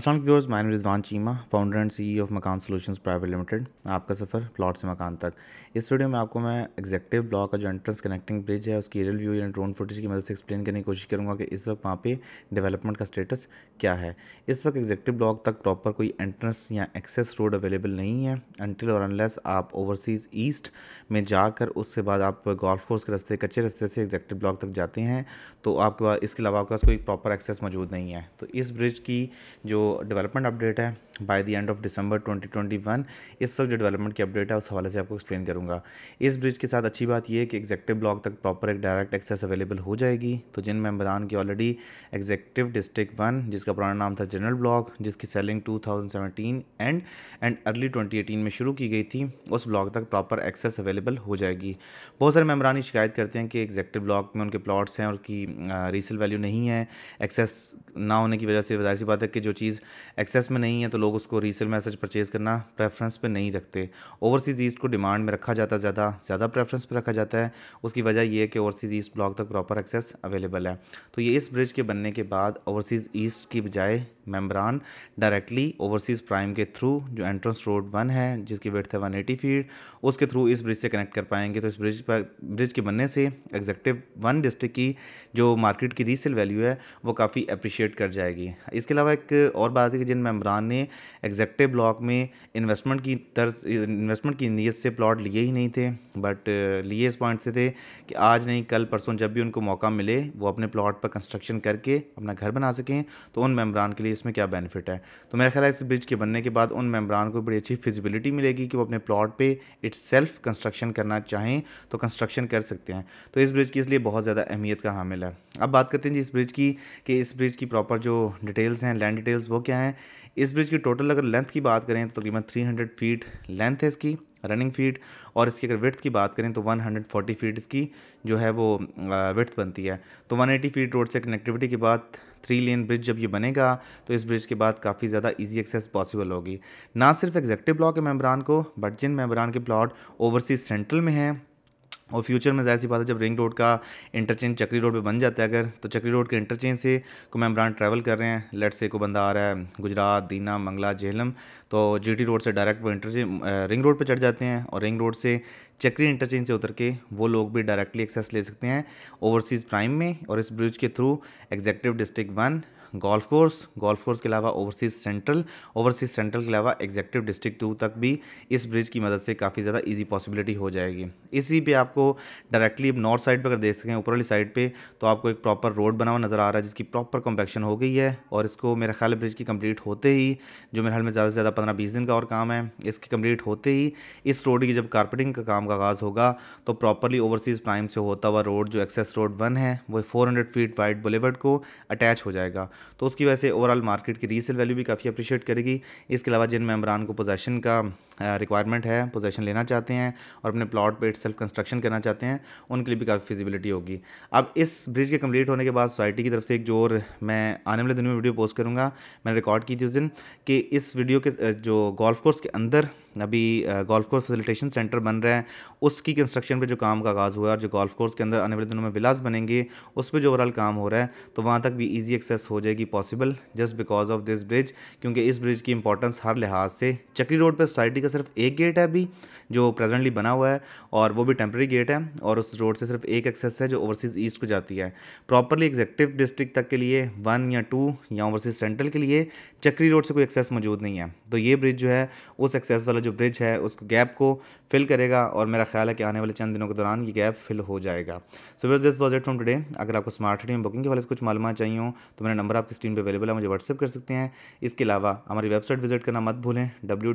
असल viewers Rizwan Cheema founder and CEO of Makaan solutions private limited आपका सफ़र प्लॉट से मकान तक इस वीडियो में आपको मैं एग्जेक्टिव ब्लॉक का जो एंट्रेंस कनेक्टिंग ब्रिज है उसकी रियल व्यू या ड्रोन फुटेज की मदद से एक्सप्लेन करने की कोशिश करूँगा कि इस वक्त वहाँ पे डेवलपमेंट का स्टेटस क्या है इस वक्त एग्जेक्टिव ब्लॉक तक प्रॉपर कोई एंट्रेंस या एक्सेस रोड अवेलेबल नहीं है अनटिल और अनलेस आप ओवरसीज़ ईस्ट में जाकर उसके बाद आप गोल्फ कोर्स के रस्ते कच्चे रस्ते से एग्जेक्टिव ब्लॉक तक जाते हैं तो आपके पास इसके अलावा आपके पास कोई प्रॉपर एक्सेस मौजूद नहीं है तो इस ब्रिज की जो डेवलपमेंट अपडेट है by the end of December 2021 इस वक्त जो डेवलपमेंट की अपडेट है उस हवाले से आपको एक्सप्लेन करूंगा इस ब्रिज के साथ अच्छी बात यह है कि एग्जेक्टिव ब्लॉक तक प्रॉपर एक डायरेक्ट एक्सेस अवेलेबल हो जाएगी तो जिन मेम्बरान की ऑलरेडी एग्जेक्टिव डिस्ट्रिक्ट वन जिसका पुराना नाम था जनरल ब्लॉक जिसकी selling to end end early twenty में शुरू की गई थी उस ब्लॉक तक प्रॉपर एक्सेस अवेलेबल हो जाएगी बहुत सारे मेम्बरान ये शिकायत करते हैं कि एग्जेक्टिव ब्लॉक में उनके प्लाट्स हैं और रीसेल वैल्यू नहीं है एक्सेस ना होने की वजह से वजह सी बात है कि जो चीज़ चीज़ एक्सेस में नहीं है तो लोग उसको रीसेल में परचेज़ करना प्रेफरेंस पे नहीं रखते ओवरसीज़ ईस्ट को डिमांड में रखा जाता है ज़्यादा ज़्यादा प्रेफरेंस पे रखा जाता है उसकी वजह यह है कि ओवरसीज़ ईस्ट ब्लॉक तक प्रॉपर एक्सेस अवेलेबल है तो ये इस ब्रिज के बनने के बाद ओवरसीज़ ईस्ट की बजाय मेम्ब्रान डायरेक्टली ओवरसीज़ प्राइम के थ्रू जो एंट्रेंस रोड वन है जिसकी वेट है वन एटी फीट उसके थ्रू इस ब्रिज से कनेक्ट कर पाएंगे तो इस ब्रिज पर ब्रिज के बनने से एग्जेक्टिव वन डिस्ट्रिक्ट की जो मार्केट की रीसेल वैल्यू है वो काफ़ी अप्रिशिएट कर जाएगी इसके अलावा एक और बात है कि जिन मेम्बरान ने एग्जेक्टिव ब्लॉक में इन्वेस्टमेंट की तर्ज इन्वेस्टमेंट की नीयत से प्लॉट लिए ही नहीं थे बट लिए इस पॉइंट से थे कि आज नहीं कल परसों जब भी उनको मौका मिले वो अपने प्लॉट पर कंस्ट्रक्शन करके अपना घर बना सकें तो उन मेम्बरान के लिए इसमें क्या बेनिफिट है तो मेरा ख्याल है इस ब्रिज के बनने के बाद उन मेम्बरान को बड़ी अच्छी फिजिबिलिटी मिलेगी कि वो अपने प्लॉट पे इट्स कंस्ट्रक्शन करना चाहें तो कंस्ट्रक्शन कर सकते हैं तो इस ब्रिज की इसलिए बहुत ज़्यादा अहमियत का हामिल है अब बात करते हैं जी इस ब्रिज की कि इस ब्रिज की प्रॉपर जो डिटेल्स हैं लैंड डिटेल्स वो क्या हैं इस ब्रिज की टोटल अगर लेंथ की बात करें तो तकरीबन थ्री हंड्रेड फीट लेंथ है इसकी रनिंग फीट और इसकी अगर विथ की बात करें तो 140 फीट इसकी जो है वो विथ बनती है तो 180 फीट रोड से कनेक्टिविटी के बाद थ्री लेन ब्रिज जब ये बनेगा तो इस ब्रिज के बाद काफ़ी ज़्यादा इजी एक्सेस पॉसिबल होगी ना सिर्फ एग्जेक्टिव ब्लॉक के मेम्बरान को बट जिन मेम्बरान के प्लाट ओवरसीज सेंट्रल में हैं और फ्यूचर में जाहिर सी बात है जब रिंग रोड का इंटरचेंज चक्री रोड पे बन जाता है अगर तो चक्री रोड के इंटरचेंज से को ब्रांड ट्रैवल कर रहे हैं लेट से को बंदा आ रहा है गुजरात दीना मंगला जेहलम तो जीटी रोड से डायरेक्ट वो इंटरचेंज रिंग रोड पे चढ़ जाते हैं और रिंग रोड से चक्री इंटरचेंज से उतर के वो लोग भी डायरेक्टली एक्सेस ले सकते हैं ओवरसीज़ प्राइम में और इस ब्रिज के through executive district one golf course golf course के अलावा ओवरसीज सेंट्रल ओवरसीज सेंट्रल के अलावा एग्जेक्टिव डिस्ट्रिक्ट टू तक भी इस ब्रिज की मदद से काफ़ी ज़्यादा ईजी पॉसिबिलिटी हो जाएगी इसी पे आपको डायरेक्टली नॉर्थ साइड पर अगर देख सकें ऊपर वाली साइड पर तो आपको एक प्रॉपर रोड बना हुआ नज़र आ रहा है जिसकी प्रॉपर कॉम्पेक्शन हो गई है और इसको मेरा ख्याल ब्रिज की कम्प्लीट होते ही जो मेरे हाल में ज़्यादा से ज़्यादा पंद्रह बीस दिन का और काम है इसकी कम्प्लीट होते ही इस रोड की जब कारपेटिंग का काम का आगाज़ होगा तो प्रॉपरली ओवरसीज़ प्राइम से होता हुआ रोड जो एक्सेस रोड वन है वो four hundred feet wide boulevard को अटैच हो जाएगा तो उसकी वजह से ओवरऑल मार्केट की रीसेल वैल्यू भी काफ़ी अप्रिशिएट करेगी इसके अलावा जिन मेम्बरान को पोजेशन का रिक्वायरमेंट है पोजेशन लेना चाहते हैं और अपने प्लॉट पर सेल्फ कंस्ट्रक्शन करना चाहते हैं उनके लिए भी काफ़ी फिजिबिलिटी होगी अब इस ब्रिज के कंप्लीट होने के बाद सोसाइटी की तरफ से एक और मैं आने वाले दिन में वीडियो पोस्ट करूँगा मैंने रिकॉर्ड की थी उस दिन कि इस वीडियो के जो गोल्फ कोर्स के अंदर अभी गोल्फ कोर्स फैसिलिटेशन सेंटर बन रहे हैं उसकी कंस्ट्रक्शन पे जो काम का आगाज़ हुआ है और जो गोल्फ कोर्स के अंदर आने वाले दिनों में विलास बनेंगे उस पर जो ओवरऑल काम हो रहा है तो वहाँ तक भी ईजी एक्सेस हो जाएगी possible just because of this bridge क्योंकि इस ब्रिज की इंपॉर्टेंस हर लिहाज से चक्री रोड पर सोसाइटी का का सिर्फ एक गेट है अभी जो प्रेजेंटली बना हुआ है और वो भी टेम्प्रेरी गेट है और उस रोड से सिर्फ एक एक्सेस है जो ओवरसीज़ ईस्ट को जाती है प्रॉपरली एग्जेक्टिव डिस्ट्रिक्ट तक के लिए वन या टू या ओवरसीज़ सेंट्रल के लिए चक्री रोड से कोई एक्सेस मौजूद नहीं है तो ये ब्रिज जो है उस एक्सेस वाला जो ब्रिज है उस गैप को फिल करेगा और मेरा ख्याल है कि आने वाले चंद दिनों के दौरान ये गैप फिल हो जाएगा so ways this was it from today अगर आपको स्मार्ट सिटी में बुकिंग के वाले से कुछ मालूम चाहिए हो तो मेरा नंबर आपकी स्क्रीन पर अवेलेबल है मुझे व्हाट्सअप कर सकते हैं इसके अलावा हमारी वेबसाइट विजिट करना मत भूलें डब्ल्यू